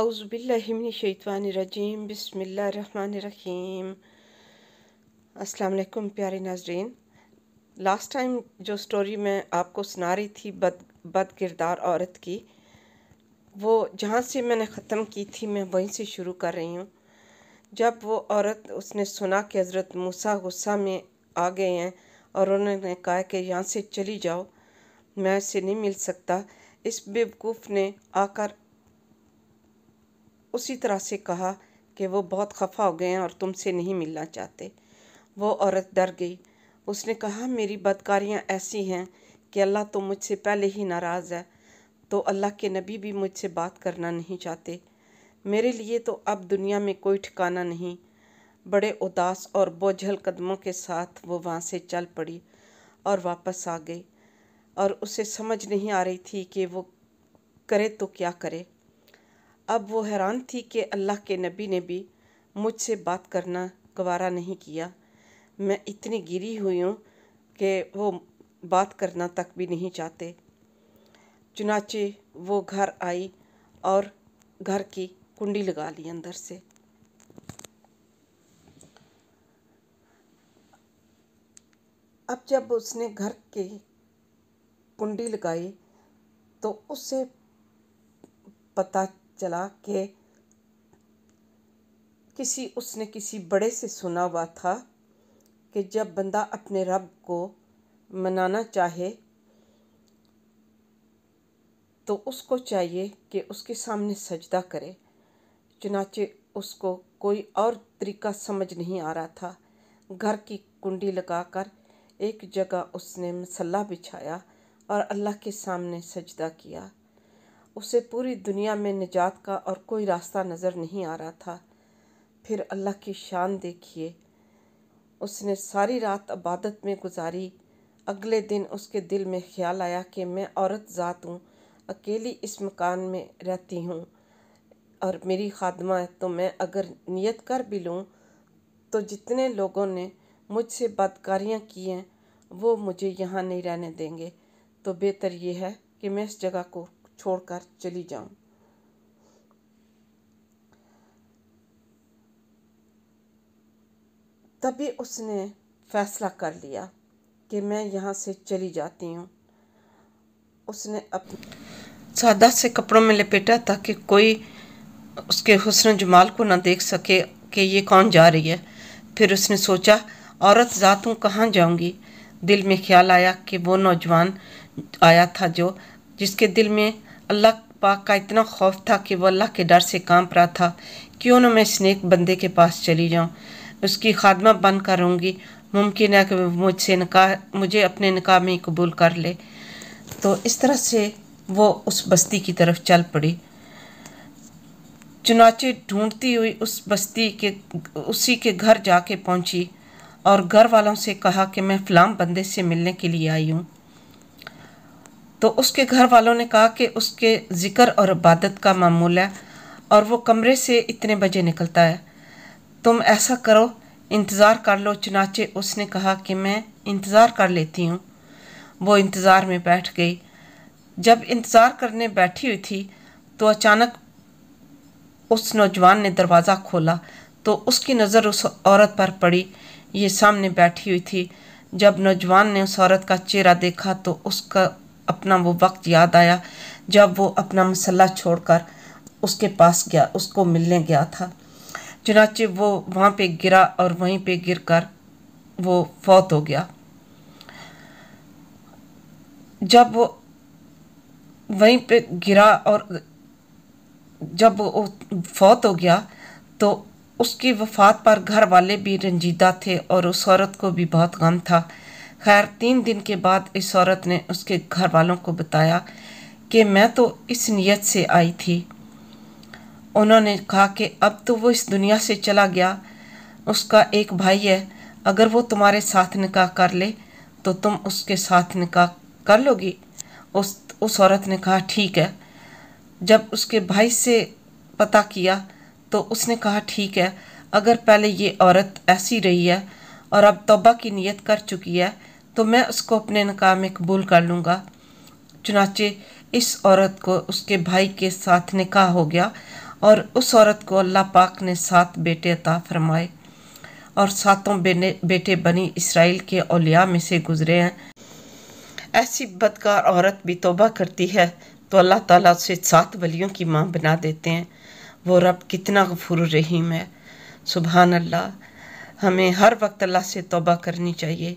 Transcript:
अज़बिल्लिमिनशैतवानरजीम बसमीम अल्लाम प्यारे नाजरीन लास्ट टाइम जो स्टोरी मैं आपको सुना रही थी बद बद किरदार औरत की वो जहाँ से मैंने ख़त्म की थी मैं वहीं से शुरू कर रही हूँ जब वो औरत उसने सुना कि हज़रत मूसा गुस्सा में आ गए हैं और उन्होंने कहा कि यहाँ से चली जाओ मैं इससे नहीं मिल सकता इस बेवकूफ़ ने आकर उसी तरह से कहा कि वो बहुत खफा हो गए हैं और तुमसे नहीं मिलना चाहते वो औरत डर गई उसने कहा मेरी बदकारियाँ ऐसी हैं कि अल्लाह तो मुझसे पहले ही नाराज़ है तो अल्लाह के नबी भी मुझसे बात करना नहीं चाहते मेरे लिए तो अब दुनिया में कोई ठिकाना नहीं बड़े उदास और बोझल कदमों के साथ वो वहाँ से चल पड़ी और वापस आ गई और उसे समझ नहीं आ रही थी कि वो करे तो क्या करे अब वो हैरान थी कि अल्लाह के नबी ने भी मुझसे बात करना गवारा नहीं किया मैं इतनी गिरी हुई हूँ कि वो बात करना तक भी नहीं चाहते चुनाचे वो घर आई और घर की कुंडी लगा ली अंदर से अब जब उसने घर की कुंडी लगाई तो उसे पता चला के किसी उसने किसी बड़े से सुना हुआ था कि जब बंदा अपने रब को मनाना चाहे तो उसको चाहिए कि उसके सामने सजदा करे चुनाचे उसको कोई और तरीका समझ नहीं आ रहा था घर की कुंडी लगाकर एक जगह उसने मसल्ला बिछाया और अल्लाह के सामने सजदा किया उसे पूरी दुनिया में निजात का और कोई रास्ता नज़र नहीं आ रहा था फिर अल्लाह की शान देखिए उसने सारी रात इबादत में गुजारी अगले दिन उसके दिल में ख्याल आया कि मैं औरत ज़ात हूँ अकेली इस मकान में रहती हूँ और मेरी खादमा है तो मैं अगर नियत कर भी लूँ तो जितने लोगों ने मुझसे बदकारियाँ की हैं वो मुझे यहाँ नहीं रहने देंगे तो बेहतर ये है कि मैं इस जगह को छोड़कर चली जाऊं तभी उसने फैसला कर लिया कि मैं यहाँ से चली जाती हूँ उसने अपने सादा से कपड़ों में लपेटा ताकि कोई उसके हुसन जमाल को ना देख सके कि ये कौन जा रही है फिर उसने सोचा औरत जातूँ कहाँ जाऊँगी दिल में ख्याल आया कि वो नौजवान आया था जो जिसके दिल में अल्लाह पाक का इतना खौफ था कि वह अल्लाह के डर से कांप रहा था क्यों न मैं स्नेक बंदे के पास चली जाऊँ उसकी खादमा बन करूँगी मुमकिन है कि मुझसे निकाह मुझे अपने निकाह में कबूल कर ले तो इस तरह से वो उस बस्ती की तरफ चल पड़ी चुनाचे ढूंढती हुई उस बस्ती के उसी के घर जाके पहुंची और घर वालों से कहा कि मैं फ़लाम बंदे से मिलने के लिए आई हूँ तो उसके घर वालों ने कहा कि उसके ज़िक्र और इबादत का मामूल है और वो कमरे से इतने बजे निकलता है तुम ऐसा करो इंतज़ार कर लो चनाचे उसने कहा कि मैं इंतज़ार कर लेती हूँ वो इंतज़ार में बैठ गई जब इंतज़ार करने बैठी हुई थी तो अचानक उस नौजवान ने दरवाज़ा खोला तो उसकी नज़र उस औरत पर पड़ी ये सामने बैठी हुई थी जब नौजवान ने उस औरत का चेहरा देखा तो उसका अपना वो वक्त याद आया जब वो अपना छोड़ छोड़कर उसके पास गया उसको मिलने गया था चुनाचे वो वहाँ पे गिरा और वहीं पे गिर कर वो फौत हो गया जब वो वहीं पे गिरा और जब वो फौत हो गया तो उसकी वफात पर घर वाले भी रंजीदा थे और उस औरत को भी बहुत गम था खैर तीन दिन के बाद इस औरत ने उसके घर वालों को बताया कि मैं तो इस नीयत से आई थी उन्होंने कहा कि अब तो वो इस दुनिया से चला गया उसका एक भाई है अगर वो तुम्हारे साथ निकाह कर ले तो तुम उसके साथ निकाह कर लोगी उस उस औरत ने कहा ठीक है जब उसके भाई से पता किया तो उसने कहा ठीक है अगर पहले ये औरत ऐसी रही है और अब तोबा की नीयत कर चुकी है तो मैं उसको अपने नकाम में कबूल कर लूँगा चुनाचे इस औरत को उसके भाई के साथ निकाह हो गया और उस औरत को अल्लाह पाक ने सात बेटे अता फरमाए और सातों बेटे बेटे बनी इसराइल के अलिया में से गुजरे हैं ऐसी बदकार औरत भी तोबा करती है तो अल्लाह ताला उसे सात बलियों की माँ बना देते हैं वो रब कितना गफूर रहीम है सुबहान अल्लाह हमें हर वक्त अल्लाह से तोबा करनी चाहिए